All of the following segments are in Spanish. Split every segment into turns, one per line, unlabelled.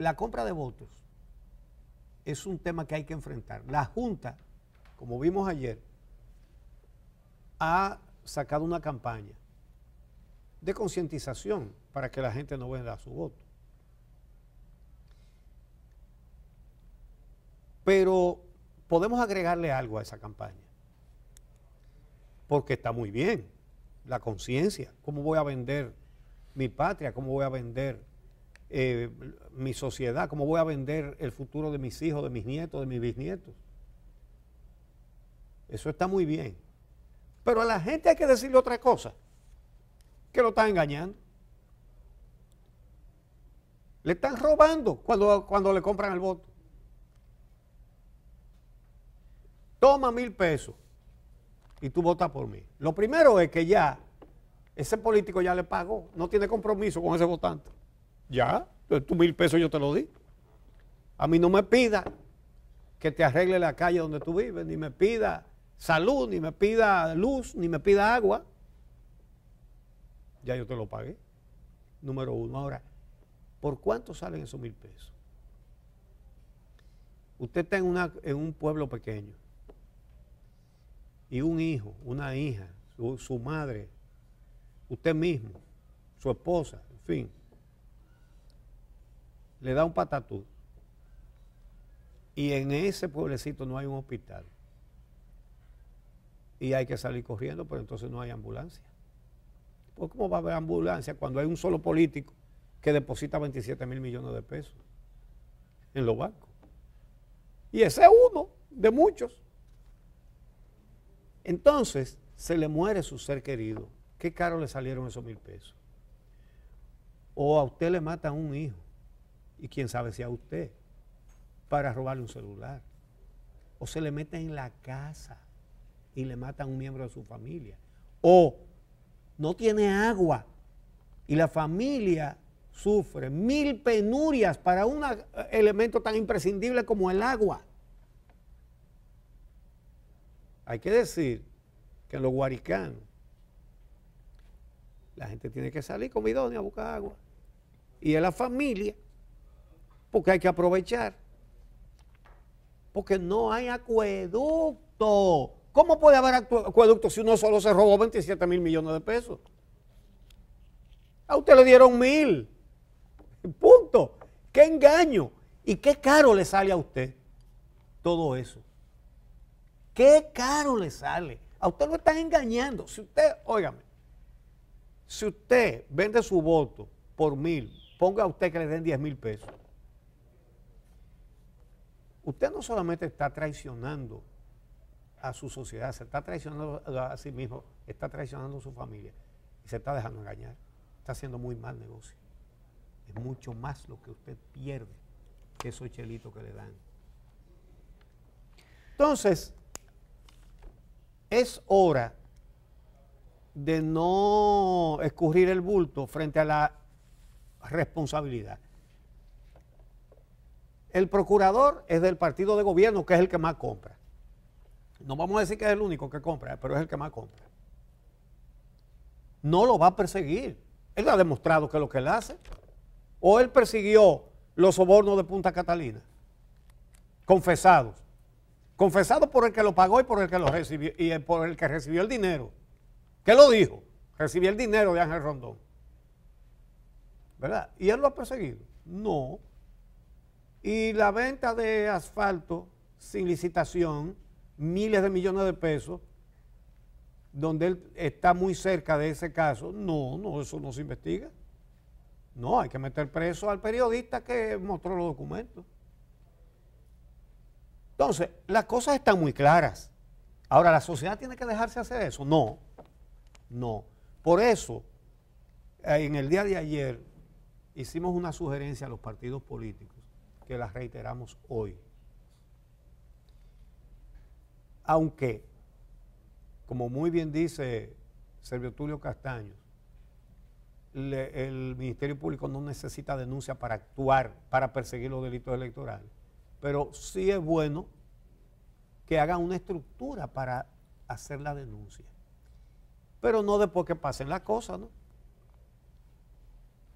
la compra de votos es un tema que hay que enfrentar. La Junta, como vimos ayer, ha sacado una campaña de concientización para que la gente no venda su voto. Pero podemos agregarle algo a esa campaña, porque está muy bien la conciencia, cómo voy a vender mi patria, cómo voy a vender eh, mi sociedad? ¿Cómo voy a vender el futuro de mis hijos, de mis nietos, de mis bisnietos? Eso está muy bien. Pero a la gente hay que decirle otra cosa, que lo están engañando. Le están robando cuando, cuando le compran el voto. Toma mil pesos y tú votas por mí. Lo primero es que ya ese político ya le pagó, no tiene compromiso con ese votante. Ya, tu mil pesos yo te lo di. A mí no me pida que te arregle la calle donde tú vives, ni me pida salud, ni me pida luz, ni me pida agua. Ya yo te lo pagué. Número uno. Ahora, ¿por cuánto salen esos mil pesos? Usted está en, un pueblo pequeño y un hijo, una hija, su madre, usted mismo, su esposa, en fin, le da un patatú. Y en ese pueblecito no hay un hospital. Y hay que salir corriendo, pero entonces no hay ambulancia. Pues, ¿Cómo va a haber ambulancia cuando hay un solo político que deposita 27 mil millones de pesos en los bancos? Y ese es uno de muchos. Entonces se le muere su ser querido. Qué caro le salieron esos mil pesos. O a usted le matan un hijo y quién sabe si a usted, para robarle un celular. O se le meten en la casa y le matan a un miembro de su familia. O no tiene agua y la familia sufre mil penurias para un eh, elemento tan imprescindible como el agua. Hay que decir que en los guaricanos la gente tiene que salir comidón y a buscar agua. Y en la familia porque hay que aprovechar. Porque no hay acueducto. ¿Cómo puede haber acueducto si uno solo se robó 27 mil millones de pesos? A usted le dieron mil. Punto. Qué engaño. ¿Y qué caro le sale a usted todo eso? ¿Qué caro le sale? A usted lo están engañando. Si usted, óigame, si usted vende su voto por mil, ponga a usted que le den 10 mil pesos usted no solamente está traicionando a su sociedad, se está traicionando a sí mismo, está traicionando a su familia y se está dejando engañar. Está haciendo muy mal negocio. Es mucho más lo que usted pierde que esos chelitos que le dan. Entonces, es hora de no escurrir el bulto frente a la responsabilidad. El procurador es del partido de gobierno, que es el que más compra. No vamos a decir que es el único que compra, pero es el que más compra. No lo va a perseguir. Él ha demostrado que lo que él hace. O él persiguió los sobornos de Punta Catalina, confesados. Confesados por el que lo pagó y por el que lo recibió y por el que recibió el dinero. ¿Qué lo dijo? Recibió el dinero de Ángel Rondón. ¿Verdad? ¿Y él lo ha perseguido? No. Y la venta de asfalto sin licitación, miles de millones de pesos, donde él está muy cerca de ese caso, no, no, eso no se investiga. No, hay que meter preso al periodista que mostró los documentos. Entonces, las cosas están muy claras. Ahora, ¿la sociedad tiene que dejarse hacer eso? No, no. Por eso, eh, en el día de ayer, hicimos una sugerencia a los partidos políticos que las reiteramos hoy. Aunque, como muy bien dice Servio Tulio Castaños, el Ministerio Público no necesita denuncia para actuar, para perseguir los delitos electorales, pero sí es bueno que hagan una estructura para hacer la denuncia. Pero no después que pasen las cosas, ¿no?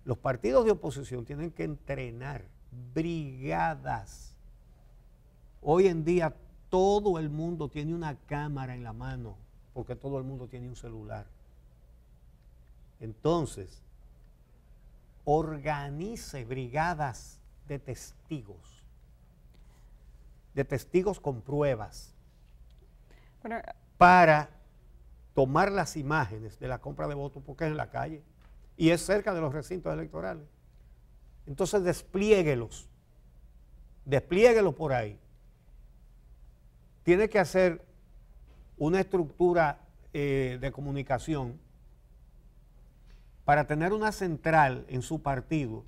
Los partidos de oposición tienen que entrenar brigadas. Hoy en día todo el mundo tiene una cámara en la mano, porque todo el mundo tiene un celular. Entonces, organice brigadas de testigos, de testigos con pruebas, para tomar las imágenes de la compra de votos, porque es en la calle y es cerca de los recintos electorales. Entonces despliéguelos. desplieguelos por ahí. Tiene que hacer una estructura eh, de comunicación para tener una central en su partido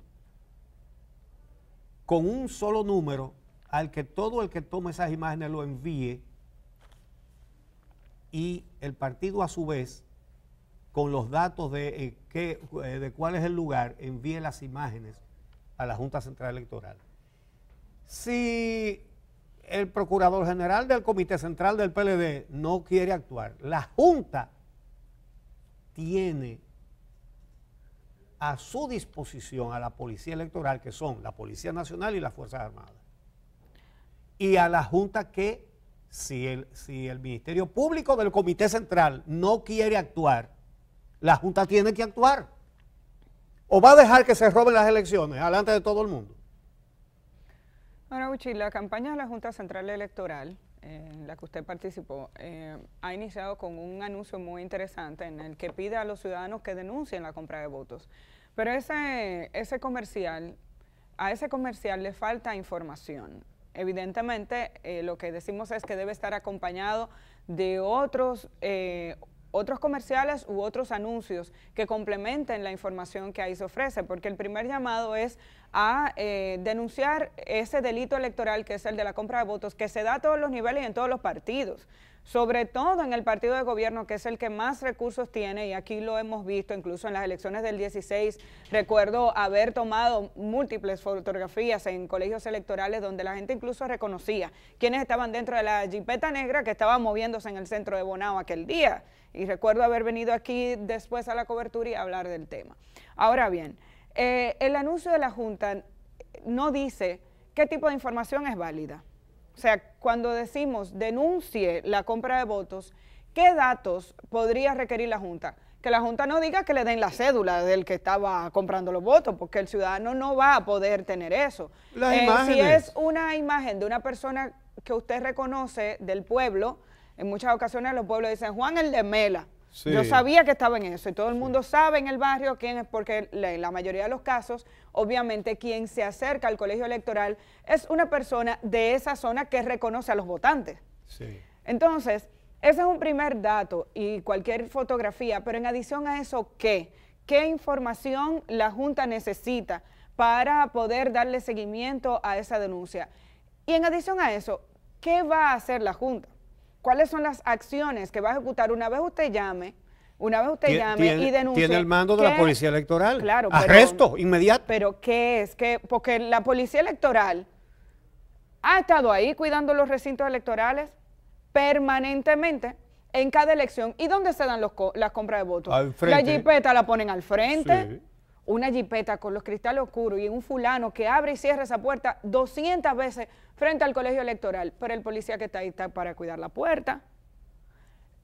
con un solo número al que todo el que tome esas imágenes lo envíe y el partido a su vez con los datos de, eh, eh, de cuál es el lugar envíe las imágenes a la Junta Central Electoral. Si el Procurador General del Comité Central del PLD no quiere actuar, la Junta tiene a su disposición a la Policía Electoral, que son la Policía Nacional y las Fuerzas Armadas. Y a la Junta que, si el, si el Ministerio Público del Comité Central no quiere actuar, la Junta tiene que actuar o va a dejar que se roben las elecciones delante de todo el mundo?
Ahora, Uchi, la campaña de la Junta Central Electoral, en la que usted participó, eh, ha iniciado con un anuncio muy interesante en el que pide a los ciudadanos que denuncien la compra de votos. Pero ese, ese comercial, a ese comercial le falta información. Evidentemente, eh, lo que decimos es que debe estar acompañado de otros eh, otros comerciales u otros anuncios que complementen la información que ahí se ofrece, porque el primer llamado es a eh, denunciar ese delito electoral que es el de la compra de votos, que se da a todos los niveles y en todos los partidos sobre todo en el partido de gobierno, que es el que más recursos tiene, y aquí lo hemos visto incluso en las elecciones del 16, recuerdo haber tomado múltiples fotografías en colegios electorales donde la gente incluso reconocía quienes estaban dentro de la jipeta negra que estaba moviéndose en el centro de Bonao aquel día. Y recuerdo haber venido aquí después a la cobertura y hablar del tema. Ahora bien, eh, el anuncio de la Junta no dice qué tipo de información es válida. O sea, cuando decimos denuncie la compra de votos, ¿qué datos podría requerir la Junta? Que la Junta no diga que le den la cédula del que estaba comprando los votos, porque el ciudadano no va a poder tener eso. Eh, si es una imagen de una persona que usted reconoce del pueblo, en muchas ocasiones los pueblos dicen Juan el de Mela. Yo sabía que estaba en eso y todo el mundo sabe en el barrio quién es, porque en la mayoría de los casos, obviamente, quien se acerca al colegio electoral es una persona de esa zona que reconoce a los votantes. Entonces, ese es un primer dato y cualquier fotografía, pero en adición a eso, ¿qué? ¿Qué información la Junta necesita para poder darle seguimiento a esa denuncia? Y en adición a eso, ¿qué va a hacer la Junta? cuáles son las acciones que va a ejecutar una vez usted llame, una vez usted llame y denuncie. Tiene el mando de la policía electoral. Claro, Arresto inmediato. Pero ¿qué es? que Porque la policía electoral ha estado ahí cuidando los recintos electorales permanentemente en cada elección. ¿Y dónde se dan las compras de votos?
Al La jipeta
la ponen al frente. Sí una jipeta con los cristales oscuros y un fulano que abre y cierra esa puerta 200 veces frente al colegio electoral, pero el policía que está ahí está para cuidar la puerta.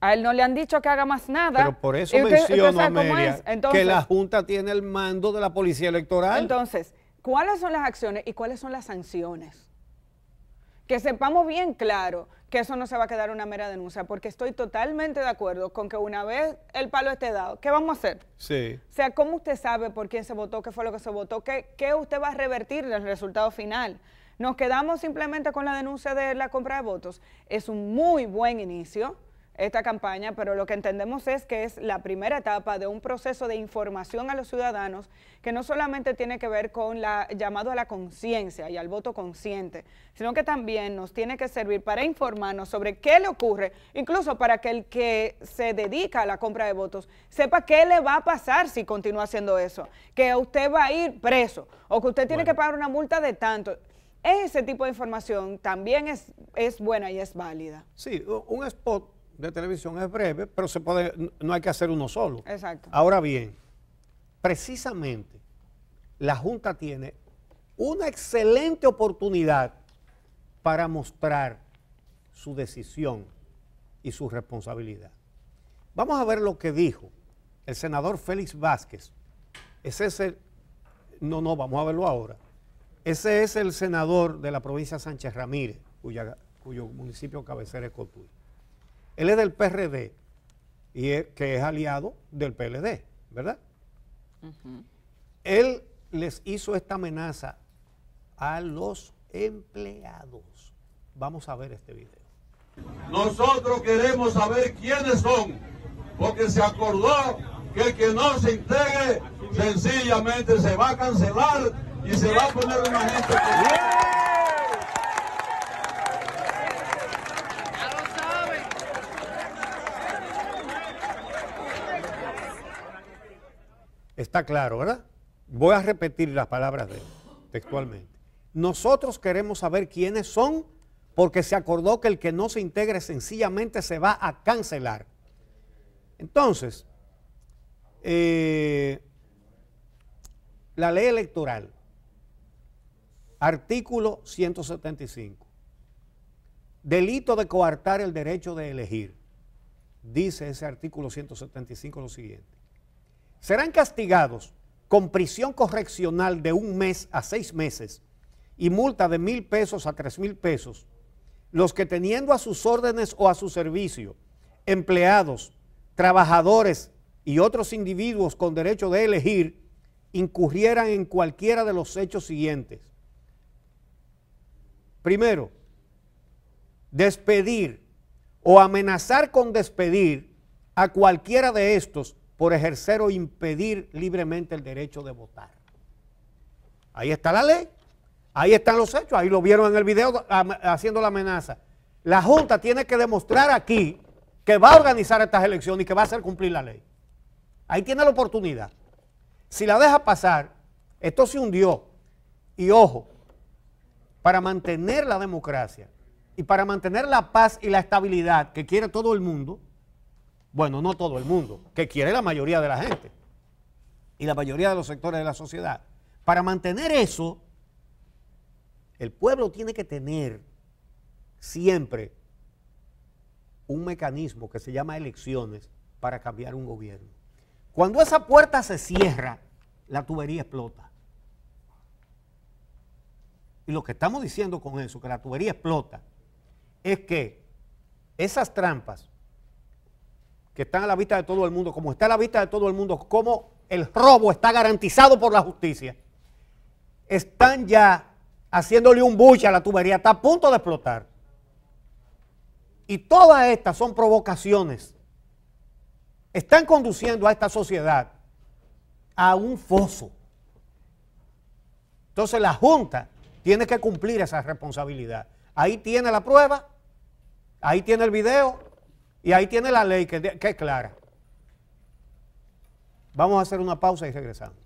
A él no le han dicho que haga más nada. Pero por eso menciono, que la
Junta tiene el mando de la policía electoral. Entonces,
¿cuáles son las acciones y cuáles son las sanciones? Que sepamos bien claro que eso no se va a quedar una mera denuncia, porque estoy totalmente de acuerdo con que una vez el palo esté dado, ¿qué vamos a hacer? Sí. O sea, ¿cómo usted sabe por quién se votó, qué fue lo que se votó, qué, qué usted va a revertir del resultado final? Nos quedamos simplemente con la denuncia de la compra de votos. Es un muy buen inicio esta campaña, pero lo que entendemos es que es la primera etapa de un proceso de información a los ciudadanos que no solamente tiene que ver con la llamado a la conciencia y al voto consciente, sino que también nos tiene que servir para informarnos sobre qué le ocurre, incluso para que el que se dedica a la compra de votos sepa qué le va a pasar si continúa haciendo eso, que usted va a ir preso o que usted tiene que pagar una multa de tanto ese tipo de información también es, es buena y es
válida. Sí, un spot de televisión es breve, pero se puede, no hay que hacer uno solo. Exacto. Ahora bien, precisamente la Junta tiene una excelente oportunidad para mostrar su decisión y su responsabilidad. Vamos a ver lo que dijo el senador Félix Vázquez. Ese es el, no, no, vamos a verlo ahora. Ese es el senador de la provincia de Sánchez Ramírez, cuyo municipio cabecera es Cotuí. Él es del PRD, y que es aliado del PLD, ¿verdad? Él les hizo esta amenaza a los empleados. Vamos a ver este video. Nosotros queremos saber quiénes son, porque se acordó que el que no se integre sencillamente se va a cancelar y se va a poner una gente. Que... Está claro, ¿verdad? Voy a repetir las palabras de él textualmente. Nosotros queremos saber quiénes son porque se acordó que el que no se integre sencillamente se va a cancelar. Entonces, eh, la ley electoral, artículo 175, delito de coartar el derecho de elegir, dice ese artículo 175 lo siguiente serán castigados con prisión correccional de un mes a seis meses y multa de mil pesos a tres mil pesos los que teniendo a sus órdenes o a su servicio empleados, trabajadores y otros individuos con derecho de elegir, incurrieran en cualquiera de los hechos siguientes. Primero, despedir o amenazar con despedir a cualquiera de estos por ejercer o impedir libremente el derecho de votar. Ahí está la ley, ahí están los hechos, ahí lo vieron en el video haciendo la amenaza. La Junta tiene que demostrar aquí que va a organizar estas elecciones y que va a hacer cumplir la ley. Ahí tiene la oportunidad. Si la deja pasar, esto se hundió. Y ojo, para mantener la democracia y para mantener la paz y la estabilidad que quiere todo el mundo, bueno, no todo el mundo, que quiere la mayoría de la gente y la mayoría de los sectores de la sociedad. Para mantener eso, el pueblo tiene que tener siempre un mecanismo que se llama elecciones para cambiar un gobierno. Cuando esa puerta se cierra, la tubería explota. Y lo que estamos diciendo con eso, que la tubería explota, es que esas trampas que están a la vista de todo el mundo, como está a la vista de todo el mundo, como el robo está garantizado por la justicia, están ya haciéndole un buche a la tubería, está a punto de explotar. Y todas estas son provocaciones. Están conduciendo a esta sociedad a un foso. Entonces la Junta tiene que cumplir esa responsabilidad. Ahí tiene la prueba, ahí tiene el video, y ahí tiene la ley que, es clara. Vamos a hacer una pausa y regresamos.